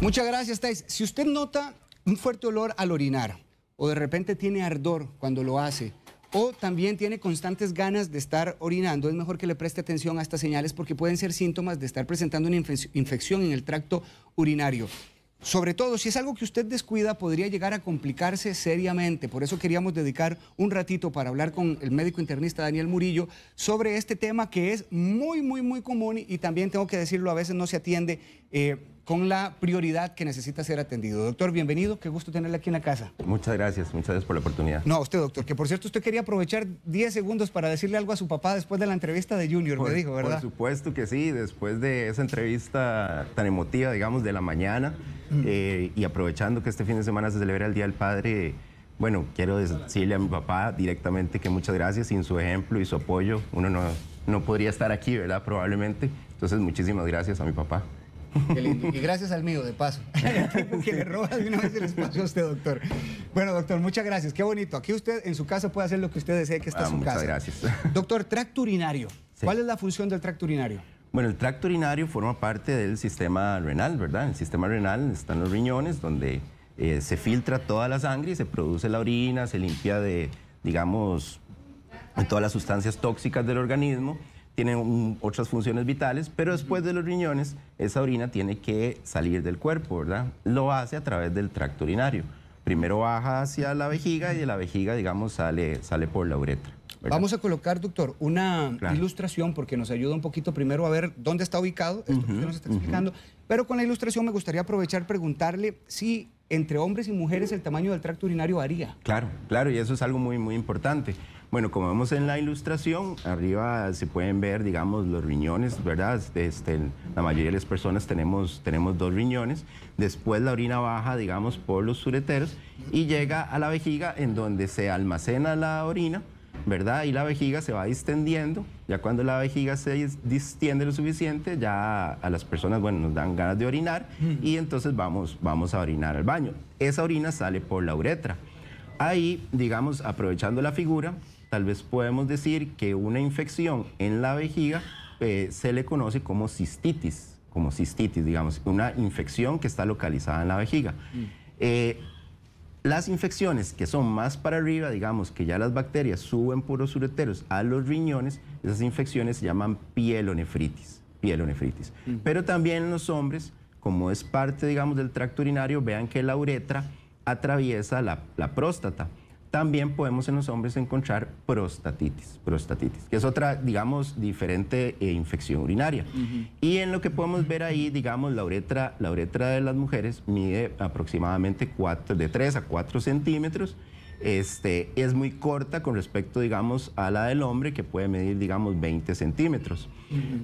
Muchas gracias, Thais. Si usted nota un fuerte olor al orinar, o de repente tiene ardor cuando lo hace, o también tiene constantes ganas de estar orinando, es mejor que le preste atención a estas señales porque pueden ser síntomas de estar presentando una infección en el tracto urinario. Sobre todo, si es algo que usted descuida, podría llegar a complicarse seriamente. Por eso queríamos dedicar un ratito para hablar con el médico internista Daniel Murillo sobre este tema que es muy, muy, muy común y también tengo que decirlo, a veces no se atiende. Eh, con la prioridad que necesita ser atendido. Doctor, bienvenido, qué gusto tenerle aquí en la casa. Muchas gracias, muchas gracias por la oportunidad. No, usted, doctor, que por cierto, usted quería aprovechar 10 segundos para decirle algo a su papá después de la entrevista de Junior, me dijo, ¿verdad? Por supuesto que sí, después de esa entrevista tan emotiva, digamos, de la mañana, mm. eh, y aprovechando que este fin de semana se celebra el Día del Padre, bueno, quiero decirle a mi papá directamente que muchas gracias, sin su ejemplo y su apoyo, uno no, no podría estar aquí, ¿verdad? Probablemente. Entonces, muchísimas gracias a mi papá. Qué lindo. Y gracias al mío, de paso. que le roba de una vez el espacio a usted, doctor. Bueno, doctor, muchas gracias. Qué bonito. Aquí usted en su casa puede hacer lo que usted desee que está ah, en su casa. Muchas gracias. Doctor, tracto urinario. ¿Cuál es la función del tracto urinario? Bueno, el tracto urinario forma parte del sistema renal, ¿verdad? el sistema renal están los riñones donde eh, se filtra toda la sangre y se produce la orina, se limpia de, digamos, todas las sustancias tóxicas del organismo tiene otras funciones vitales, pero después de los riñones, esa orina tiene que salir del cuerpo, ¿verdad? Lo hace a través del tracto urinario. Primero baja hacia la vejiga y de la vejiga, digamos, sale, sale por la uretra. Vamos a colocar, doctor, una ilustración porque nos ayuda un poquito primero a ver dónde está ubicado, esto que nos está explicando. Pero con la ilustración me gustaría aprovechar preguntarle si entre hombres y mujeres el tamaño del tracto urinario varía. Claro, claro, y eso es algo muy, muy importante. Bueno, como vemos en la ilustración, arriba se pueden ver, digamos, los riñones, ¿verdad? Este, la mayoría de las personas tenemos, tenemos dos riñones. Después la orina baja, digamos, por los ureteros y llega a la vejiga en donde se almacena la orina, ¿verdad? Y la vejiga se va distendiendo. Ya cuando la vejiga se distiende lo suficiente, ya a las personas, bueno, nos dan ganas de orinar y entonces vamos, vamos a orinar al baño. Esa orina sale por la uretra. Ahí, digamos, aprovechando la figura, tal vez podemos decir que una infección en la vejiga eh, se le conoce como cistitis, como cistitis, digamos, una infección que está localizada en la vejiga. Mm. Eh, las infecciones que son más para arriba, digamos que ya las bacterias suben por los ureteros a los riñones, esas infecciones se llaman pielonefritis, pielonefritis. Mm. Pero también los hombres, como es parte, digamos, del tracto urinario, vean que la uretra atraviesa la próstata también podemos en los hombres encontrar prostatitis, prostatitis, que es otra, digamos, diferente eh, infección urinaria. Y en lo que podemos ver ahí, digamos, la uretra, la uretra de las mujeres mide aproximadamente de 3 a 4 centímetros. Este, es muy corta con respecto, digamos, a la del hombre, que puede medir, digamos, 20 centímetros.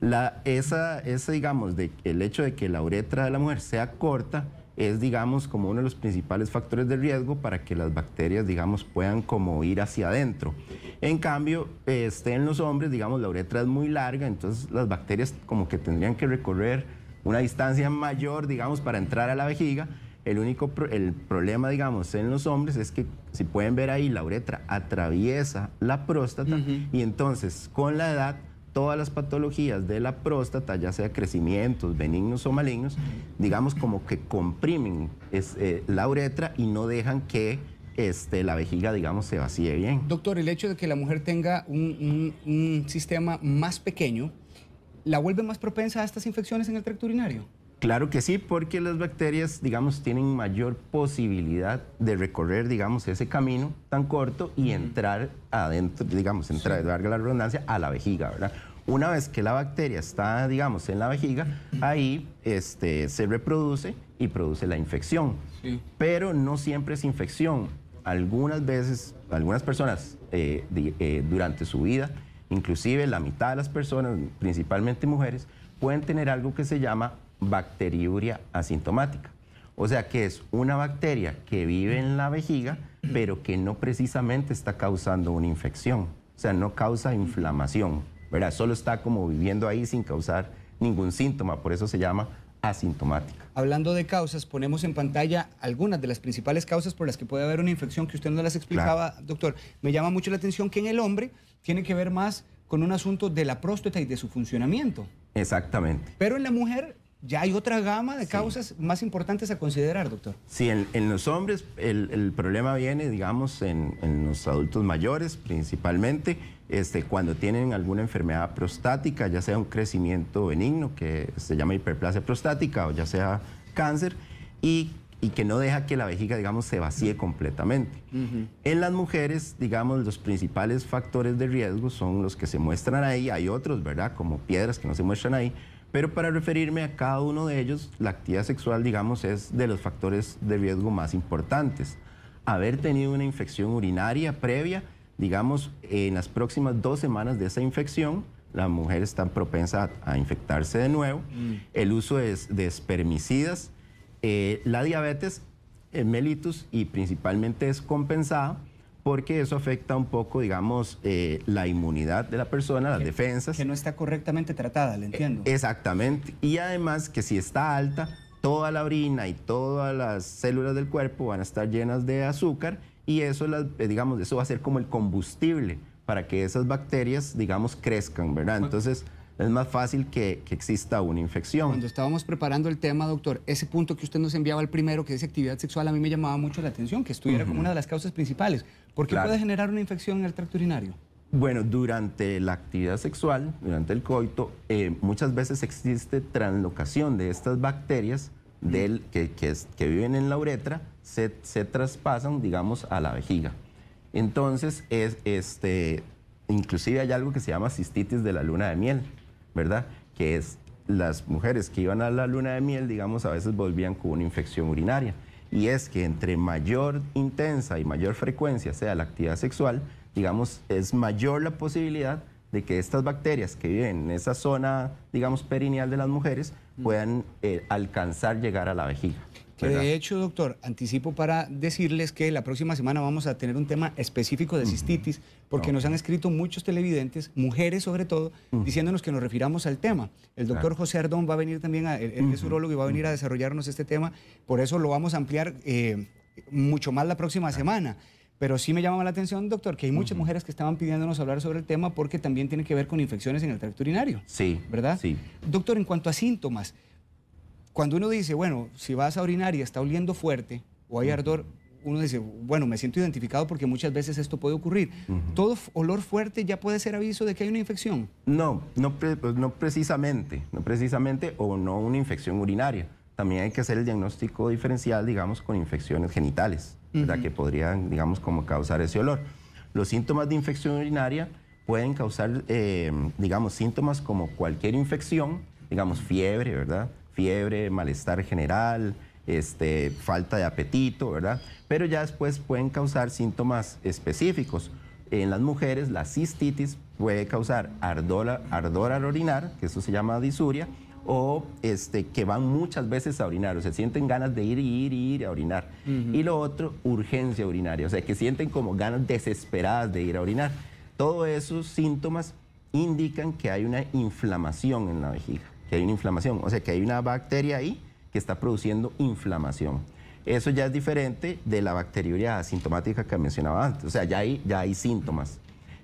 la, esa, digamos, de, el hecho de que la uretra de la mujer sea corta, es, digamos, como uno de los principales factores de riesgo para que las bacterias, digamos, puedan como ir hacia adentro. En cambio, este, en los hombres, digamos, la uretra es muy larga, entonces las bacterias como que tendrían que recorrer una distancia mayor, digamos, para entrar a la vejiga. El único el problema, digamos, en los hombres es que, si pueden ver ahí, la uretra atraviesa la próstata y entonces con la edad todas las patologías de la próstata, ya sea crecimientos benignos o malignos, digamos como que comprimen eh, la uretra y no dejan que este, la vejiga, digamos, se vacíe bien. Doctor, el hecho de que la mujer tenga un, un sistema más pequeño, ¿la vuelve más propensa a estas infecciones en el tracto urinario? Claro que sí, porque las bacterias, digamos, tienen mayor posibilidad de recorrer, digamos, ese camino tan corto y entrar adentro, digamos, entrar, de larga la redundancia, a la vejiga, ¿verdad? Una vez que la bacteria está, digamos, en la vejiga, ahí este, se reproduce y produce la infección. Pero no siempre es infección. Algunas veces, algunas personas eh, eh, durante su vida, inclusive la mitad de las personas, principalmente mujeres, pueden tener algo que se llama bacteriuria asintomática. O sea que es una bacteria que vive en la vejiga, pero que no precisamente está causando una infección. O sea, no causa inflamación, ¿verdad? Solo está como viviendo ahí sin causar ningún síntoma, por eso se llama asintomática. Hablando de causas, ponemos en pantalla algunas de las principales causas por las que puede haber una infección que usted no las explicaba, doctor. Me llama mucho la atención que en el hombre tiene que ver más con un asunto de la próstata y de su funcionamiento. Exactamente. Pero en la mujer ya hay otra gama de causas más importantes a considerar, doctor. Sí, en, los hombres el, problema viene, digamos, en, los adultos mayores principalmente, este, cuando tienen alguna enfermedad prostática, ya sea un crecimiento benigno que se llama hiperplasia prostática o ya sea cáncer, y, que no deja que la vejiga, digamos, se vacíe mm. completamente. En las mujeres, digamos, los principales factores de riesgo son los que se muestran ahí, hay otros, ¿verdad? Como piedras que no se muestran ahí pero para referirme a cada uno de ellos, la actividad sexual, digamos, es de los factores de riesgo más importantes. Haber tenido una infección urinaria previa, digamos, en las próximas dos semanas de esa infección, la mujer está propensa a, infectarse de nuevo. Mm. El uso de, espermicidas, eh, la diabetes, el mellitus y principalmente es compensada porque eso afecta un poco, digamos, eh, la inmunidad de la persona, las defensas. Que no está correctamente tratada, le eh, entiendo. exactamente. Y además que si está alta, toda la orina y todas las células del cuerpo van a estar llenas de azúcar y eso, eh, digamos, eso va a ser como el combustible para que esas bacterias, digamos, crezcan, ¿verdad? Entonces es más fácil que, exista una infección. Cuando estábamos preparando el tema, doctor, ese punto que usted nos enviaba al primero, que es actividad sexual, a mí me llamaba mucho la atención, que estuviera como una de las causas principales. ¿Por qué puede generar una infección en el tracto urinario? Bueno, durante la actividad sexual, durante el coito, eh, muchas veces existe translocación de estas bacterias que, que, viven en la uretra, se, traspasan, digamos, a la vejiga. Entonces, es, este, inclusive hay algo que se llama cistitis de la luna de miel, ¿verdad? Que es las mujeres que iban a la luna de miel, digamos, a veces volvían con una infección urinaria. Y es que entre mayor intensa y mayor frecuencia sea la actividad sexual, digamos, es mayor la posibilidad de que estas bacterias que viven en esa zona, digamos, perineal de las mujeres mm. puedan eh, alcanzar llegar a la vejiga de hecho, doctor, anticipo para decirles que la próxima semana vamos a tener un tema específico de cistitis, porque nos han escrito muchos televidentes, mujeres sobre todo, diciéndonos que nos refiramos al tema. El doctor José Ardón va a venir también, él, es urologo y va a venir a desarrollarnos este tema, por eso lo vamos a ampliar eh, mucho más la próxima semana. Pero sí me llama la atención, doctor, que hay muchas mujeres que estaban pidiéndonos hablar sobre el tema porque también tiene que ver con infecciones en el tracto urinario. Sí. ¿Verdad? Sí. Doctor, en cuanto a síntomas, cuando uno dice, bueno, si vas a orinar y está oliendo fuerte o hay ardor, uno dice, bueno, me siento identificado porque muchas veces esto puede ocurrir. ¿Todo olor fuerte ya puede ser aviso de que hay una infección? No, no, pues, no precisamente, no precisamente o no una infección urinaria. También hay que hacer el diagnóstico diferencial, digamos, con infecciones genitales, ¿verdad?, que podrían, digamos, como causar ese olor. Los síntomas de infección urinaria pueden causar, eh, digamos, síntomas como cualquier infección, digamos, fiebre, ¿verdad? fiebre, malestar general, este, falta de apetito, ¿verdad? Pero ya después pueden causar síntomas específicos. En las mujeres, la cistitis puede causar ardor, al orinar, que eso se llama disuria, o este, que van muchas veces a orinar, o se sienten ganas de ir y ir y ir a orinar. Y lo otro, urgencia urinaria, o sea, que sienten como ganas desesperadas de ir a orinar. Todos esos síntomas indican que hay una inflamación en la vejiga que hay una inflamación, o sea que hay una bacteria ahí que está produciendo inflamación. Eso ya es diferente de la bacteriuria asintomática que mencionaba antes, o sea, ya hay, ya hay síntomas.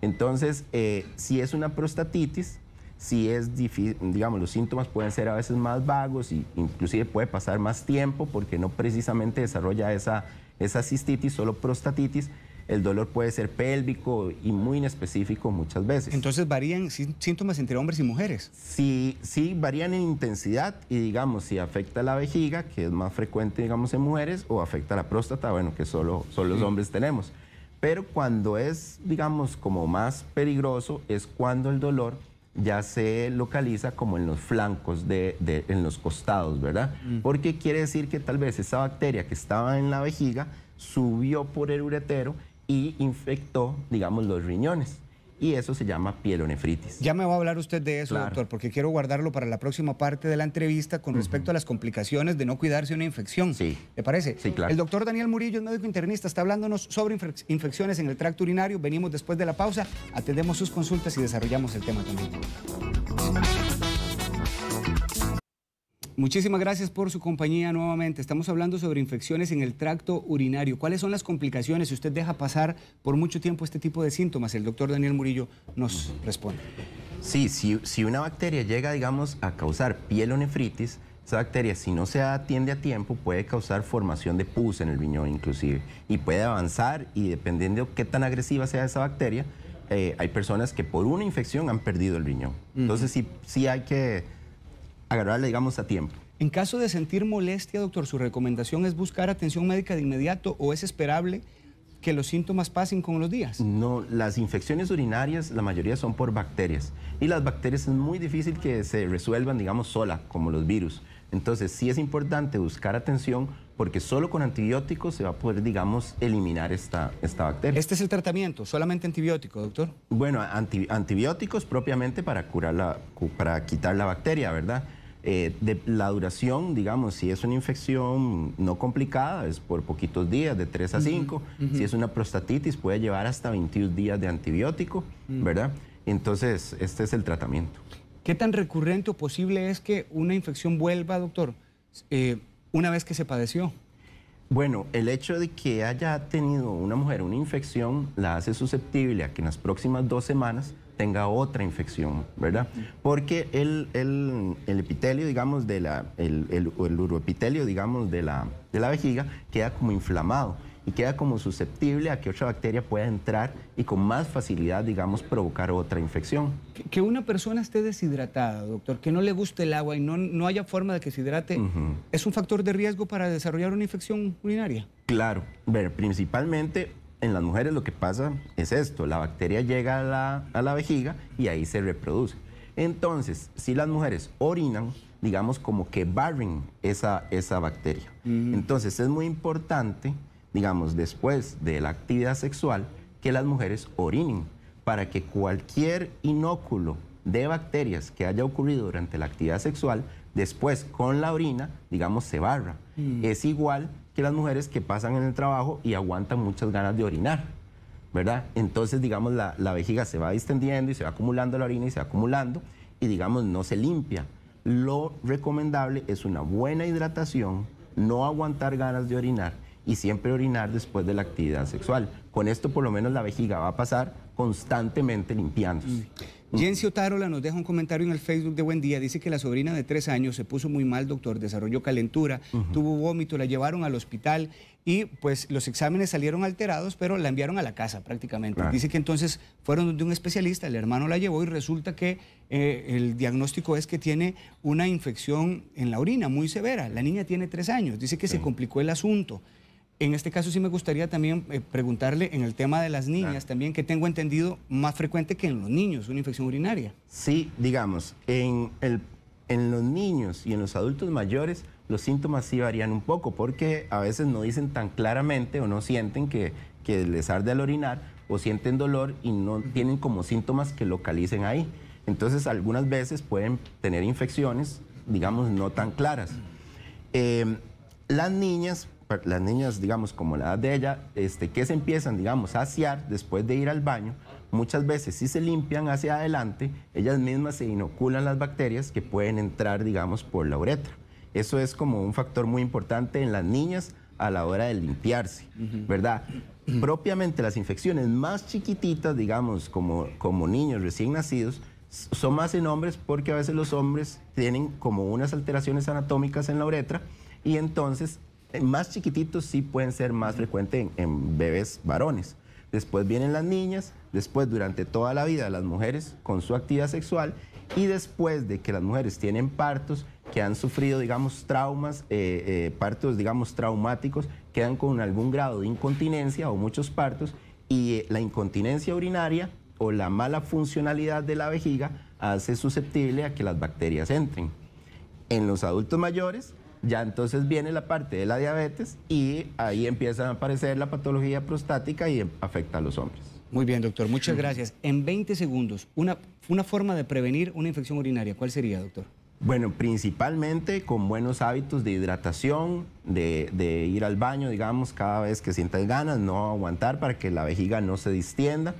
Entonces, eh, si es una prostatitis, si es difícil, digamos, los síntomas pueden ser a veces más vagos e inclusive puede pasar más tiempo porque no precisamente desarrolla esa, esa cistitis, solo prostatitis, el dolor puede ser pélvico y muy inespecífico muchas veces. Entonces varían síntomas entre hombres y mujeres. Sí, sí, varían en intensidad y digamos si afecta la vejiga, que es más frecuente digamos en mujeres, o afecta la próstata, bueno, que solo, solo los hombres tenemos. Pero cuando es digamos como más peligroso es cuando el dolor ya se localiza como en los flancos, de, en los costados, ¿verdad? Mm. Porque quiere decir que tal vez esa bacteria que estaba en la vejiga subió por el uretero y infectó, digamos, los riñones. Y eso se llama pielonefritis. Ya me va a hablar usted de eso, doctor, porque quiero guardarlo para la próxima parte de la entrevista con respecto a las complicaciones de no cuidarse una infección. Sí. ¿Le parece? Sí, claro. El doctor Daniel Murillo, médico internista, está hablándonos sobre infecciones en el tracto urinario. Venimos después de la pausa, atendemos sus consultas y desarrollamos el tema también. Muchísimas gracias por su compañía nuevamente. Estamos hablando sobre infecciones en el tracto urinario. ¿Cuáles son las complicaciones si usted deja pasar por mucho tiempo este tipo de síntomas? El doctor Daniel Murillo nos responde. Sí, si, una bacteria llega, digamos, a causar piel nefritis, esa bacteria, si no se atiende a tiempo, puede causar formación de pus en el riñón inclusive y puede avanzar y dependiendo de qué tan agresiva sea esa bacteria, eh, hay personas que por una infección han perdido el riñón. Entonces sí hay que agarrarla, digamos, a tiempo. En caso de sentir molestia, doctor, ¿su recomendación es buscar atención médica de inmediato o es esperable que los síntomas pasen con los días? No, las infecciones urinarias la mayoría son por bacterias y las bacterias es muy difícil que se resuelvan, digamos, sola, como los virus. Entonces sí es importante buscar atención porque solo con antibióticos se va a poder, digamos, eliminar esta, esta bacteria. ¿Este es el tratamiento? ¿Solamente antibiótico, doctor? Bueno, antibióticos propiamente para, curar la, para quitar la bacteria, ¿verdad? Eh, de la duración, digamos, si es una infección no complicada, es por poquitos días, de 3 a 5. Si es una prostatitis, puede llevar hasta 21 días de antibiótico, mm. ¿verdad? Entonces, este es el tratamiento. ¿Qué tan recurrente o posible es que una infección vuelva, doctor, eh, una vez que se padeció? Bueno, el hecho de que haya tenido una mujer una infección la hace susceptible a que en las próximas dos semanas tenga otra infección, ¿verdad? Porque el, epitelio, digamos, de la, el, el, uroepitelio, digamos, de la, de la vejiga queda como inflamado y queda como susceptible a que otra bacteria pueda entrar y con más facilidad, digamos, provocar otra infección. Que una persona esté deshidratada, doctor, que no le guste el agua y no, no haya forma de que se hidrate, ¿es un factor de riesgo para desarrollar una infección urinaria? Claro, ver, principalmente en las mujeres lo que pasa es esto, la bacteria llega a la, vejiga y ahí se reproduce. Entonces, si las mujeres orinan, digamos como que barren esa, esa bacteria. Mm. Entonces es muy importante digamos, después de la actividad sexual, que las mujeres orinen para que cualquier inóculo de bacterias que haya ocurrido durante la actividad sexual, después con la orina, digamos, se barra. Mm. Es igual que las mujeres que pasan en el trabajo y aguantan muchas ganas de orinar, ¿verdad? Entonces, digamos, la, la vejiga se va distendiendo y se va acumulando la orina y se va acumulando y, digamos, no se limpia. Lo recomendable es una buena hidratación, no aguantar ganas de orinar y siempre orinar después de la actividad sexual. Con esto por lo menos la vejiga va a pasar constantemente limpiándose. Mm. Tarola Otárola nos deja un comentario en el Facebook de Buen Día. Dice que la sobrina de tres años se puso muy mal, doctor. Desarrolló calentura, tuvo vómito, la llevaron al hospital y pues los exámenes salieron alterados, pero la enviaron a la casa prácticamente. Dice que entonces fueron de un especialista, el hermano la llevó y resulta que eh, el diagnóstico es que tiene una infección en la orina muy severa. La niña tiene tres años. Dice que se complicó el asunto. En este caso sí me gustaría también eh, preguntarle en el tema de las niñas también, que tengo entendido más frecuente que en los niños, una infección urinaria. Sí, digamos, en, el, en los niños y en los adultos mayores los síntomas sí varían un poco porque a veces no dicen tan claramente o no sienten que, que les arde al orinar o sienten dolor y no tienen como síntomas que localicen ahí. Entonces algunas veces pueden tener infecciones, digamos, no tan claras. Em, las niñas las niñas, digamos, como la edad de ella, este, que se empiezan, digamos, a asear después de ir al baño, muchas veces si se limpian hacia adelante, ellas mismas se inoculan las bacterias que pueden entrar, digamos, por la uretra. Eso es como un factor muy importante en las niñas a la hora de limpiarse, ¿verdad? Propiamente las infecciones más chiquititas, digamos, como, como niños recién nacidos, son más en hombres porque a veces los hombres tienen como unas alteraciones anatómicas en la uretra y entonces eh, más chiquititos sí pueden ser más frecuentes en, bebés varones. Después vienen las niñas, después durante toda la vida las mujeres con su actividad sexual y después de que las mujeres tienen partos, que han sufrido, digamos, traumas, eh, eh, partos, digamos, traumáticos, quedan con algún grado de incontinencia o muchos partos y la incontinencia urinaria o la mala funcionalidad de la vejiga hace susceptible a que las bacterias entren. En los adultos mayores, ya entonces viene la parte de la diabetes y ahí empieza a aparecer la patología prostática y em, afecta a los hombres. Muy bien, doctor, muchas gracias. En 20 segundos, una, forma de prevenir una infección urinaria, ¿cuál sería, doctor? Bueno, principalmente con buenos hábitos de hidratación, de, ir al baño, digamos, cada vez que sientas ganas, no aguantar para que la vejiga no se distienda,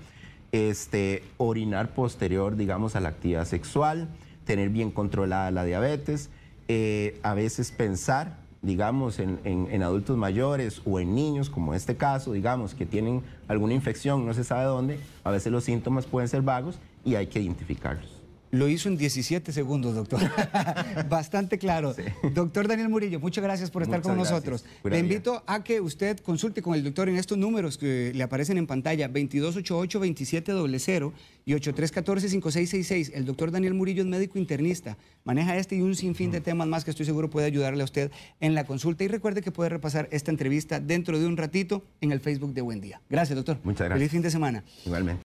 este, orinar posterior, digamos, a la actividad sexual, tener bien controlada la diabetes, eh, a veces pensar, digamos, en, en, adultos mayores o en niños, como en este caso, digamos, que tienen alguna infección, no se sabe dónde, a veces los síntomas pueden ser vagos y hay que identificarlos. Lo hizo en 17 segundos, doctor. Bastante claro. Doctor Daniel Murillo, muchas gracias por estar con nosotros. le invito a que usted consulte con el doctor en estos números que le aparecen en pantalla, 2288-2700 y 8314-5666. El doctor Daniel Murillo es médico internista. Maneja este y un sinfín de temas más que estoy seguro puede ayudarle a usted en la consulta. Y recuerde que puede repasar esta entrevista dentro de un ratito en el Facebook de Buen Día. Gracias, doctor. Muchas gracias. Feliz fin de semana. Igualmente.